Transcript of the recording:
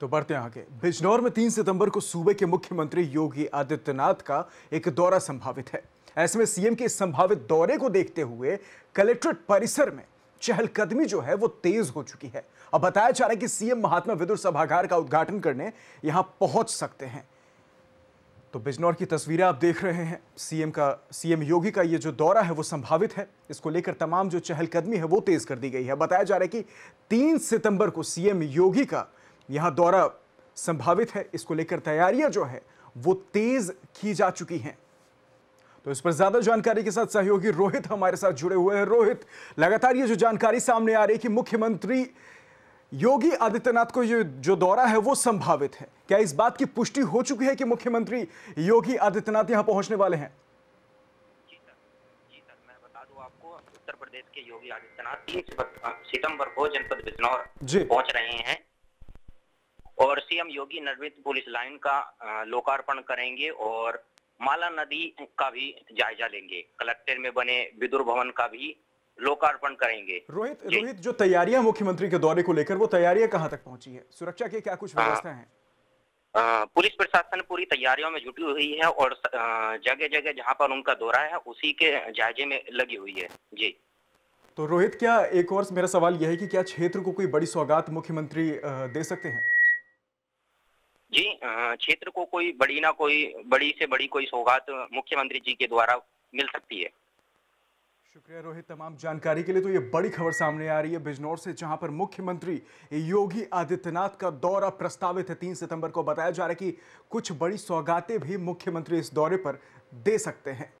तो बढ़ते हैं आगे बिजनौर में 3 सितंबर को सूबे के मुख्यमंत्री योगी आदित्यनाथ का एक दौरा संभावित है ऐसे में सीएम के इस संभावित दौरे को देखते हुए कलेक्ट्रेट परिसर में चहलकदमी जो है वो तेज हो चुकी है अब बताया जा रहा है कि सीएम महात्मा विदुर सभागार का उद्घाटन करने यहां पहुंच सकते हैं तो बिजनौर की तस्वीरें आप देख रहे हैं सीएम का सीएम योगी का ये जो दौरा है वो संभावित है इसको लेकर तमाम जो चहलकदमी है वो तेज कर दी गई है बताया जा रहा है कि तीन सितंबर को सीएम योगी का यहां दौरा संभावित है इसको लेकर तैयारियां जो है वो तेज की जा चुकी हैं तो इस पर ज्यादा जानकारी के साथ सहयोगी रोहित हमारे साथ जुड़े हुए हैं रोहित लगातार ये जो जानकारी सामने आ रही है कि मुख्यमंत्री योगी आदित्यनाथ को ये जो दौरा है वो संभावित है क्या इस बात की पुष्टि हो चुकी है कि मुख्यमंत्री योगी आदित्यनाथ यहाँ पहुंचने वाले हैं उत्तर प्रदेश के योगी आदित्यनाथ सितंबर को जनपद बिजनौर पहुंच रहे हैं और सीएम योगी नरवित पुलिस लाइन का लोकार्पण करेंगे और माला नदी का भी जायजा लेंगे कलेक्टर में बने विदुर भवन का भी लोकार्पण करेंगे रोहित रोहित जो तैयारियां मुख्यमंत्री के दौरे को लेकर वो तैयारियां कहाँ तक पहुंची है सुरक्षा के क्या कुछ हाँ। व्यवस्था है पुलिस प्रशासन पूरी तैयारियों में जुटी हुई है और जगह जगह जहां पर उनका दौरा है उसी के जायजे में लगी हुई है जी तो रोहित क्या एक और मेरा सवाल यह है कि क्या क्षेत्र को कोई बड़ी सौगात मुख्यमंत्री दे सकते हैं जी क्षेत्र को कोई बड़ी ना कोई बड़ी से बड़ी कोई सौगात मुख्यमंत्री जी के द्वारा मिल सकती है शुक्रिया रोहित तमाम जानकारी के लिए तो ये बड़ी खबर सामने आ रही है बिजनौर से जहां पर मुख्यमंत्री योगी आदित्यनाथ का दौरा प्रस्तावित है तीन सितंबर को बताया जा रहा है कि कुछ बड़ी सौगातें भी मुख्यमंत्री इस दौरे पर दे सकते हैं